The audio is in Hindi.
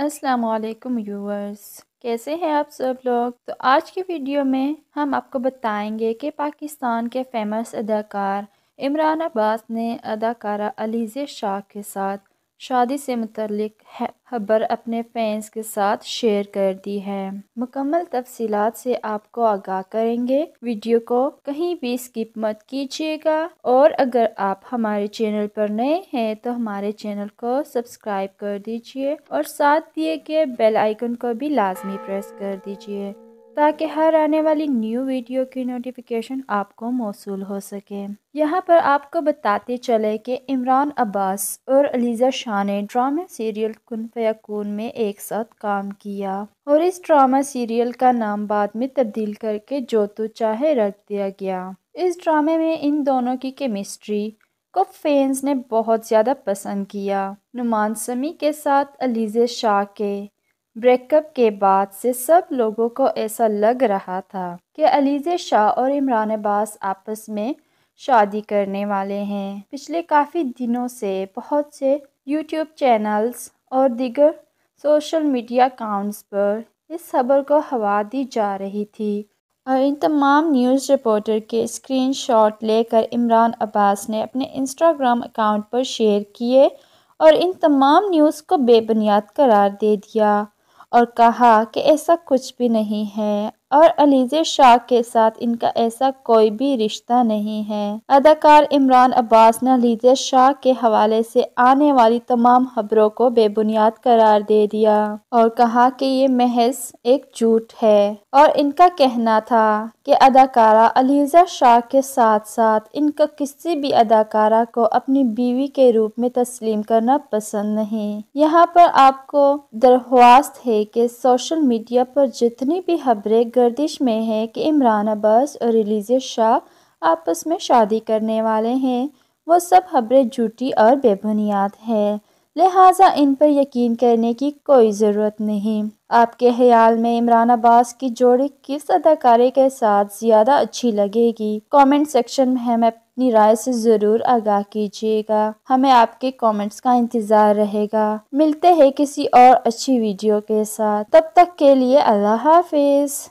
अस्सलाम वालेकुम कैसे हैं आप सब लोग तो आज की वीडियो में हम आपको बताएंगे कि पाकिस्तान के फेमस अदाकार इमरान अब्बास ने अदाकारा अलीज़ शाह के साथ शादी से मुतलक खबर अपने फैंस के साथ शेयर कर दी है मुकम्मल तफसीलात से आपको आगाह करेंगे वीडियो को कहीं भी स्किप मत कीजिएगा और अगर आप हमारे चैनल पर नए हैं तो हमारे चैनल को सब्सक्राइब कर दीजिए और साथ दिए गए बेल आइकन को भी लाजमी प्रेस कर दीजिए ताकि हर आने वाली न्यू वीडियो की नोटिफिकेशन आपको मौसू हो सके यहाँ पर आपको बताते चले कि इमरान अब्बास और अलीज़ा शाह ने ड्रामा सीरियल कन फयाकून में एक साथ काम किया और इस ड्रामा सीरियल का नाम बाद में तब्दील करके जो तो चाहे रख दिया गया इस ड्रामे में इन दोनों की केमिस्ट्री को फैंस ने बहुत ज़्यादा पसंद किया नुमान समी के साथ अलीजे शाह के ब्रेकअप के बाद से सब लोगों को ऐसा लग रहा था कि अलीज़े शाह और इमरान अब्बास आपस में शादी करने वाले हैं पिछले काफ़ी दिनों से बहुत से यूट्यूब चैनल्स और दिगर सोशल मीडिया अकाउंट्स पर इस खबर को हवा दी जा रही थी और इन तमाम न्यूज़ रिपोर्टर के स्क्रीनशॉट लेकर इमरान अब्बास ने अपने इंस्टाग्राम अकाउंट पर शेयर किए और इन तमाम न्यूज़ को बेबुनियाद करार दे दिया और कहा कि ऐसा कुछ भी नहीं है और अलीजे शाह के साथ इनका ऐसा कोई भी रिश्ता नहीं है अदाकार इमरान अब्बास ने अलीजे शाह के हवाले से आने वाली तमाम खबरों को बेबुनियाद करार दे दिया और कहा कि ये महज एक झूठ है और इनका कहना था के अदाकारा अलीज़ा शाह के साथ साथ इनका किसी भी अदाकारा को अपनी बीवी के रूप में तस्लीम करना पसंद नहीं यहाँ पर आपको दरख्वास्त है कि सोशल मीडिया पर जितनी भी खबरें गर्दिश में है कि इमरान अब्बास और अलीज़ा शाह आपस में शादी करने वाले हैं वो सब खबरें झूठी और बेबुनियाद है लिहाजा इन पर यकीन करने की कोई ज़रूरत नहीं आपके ख्याल में इमरान अब्बास की जोड़ी किस अदाकारे के साथ ज़्यादा अच्छी लगेगी कमेंट सेक्शन में हमें अपनी राय से ज़रूर आगाह कीजिएगा हमें आपके कमेंट्स का इंतज़ार रहेगा मिलते हैं किसी और अच्छी वीडियो के साथ तब तक के लिए अल्लाह हाफिज़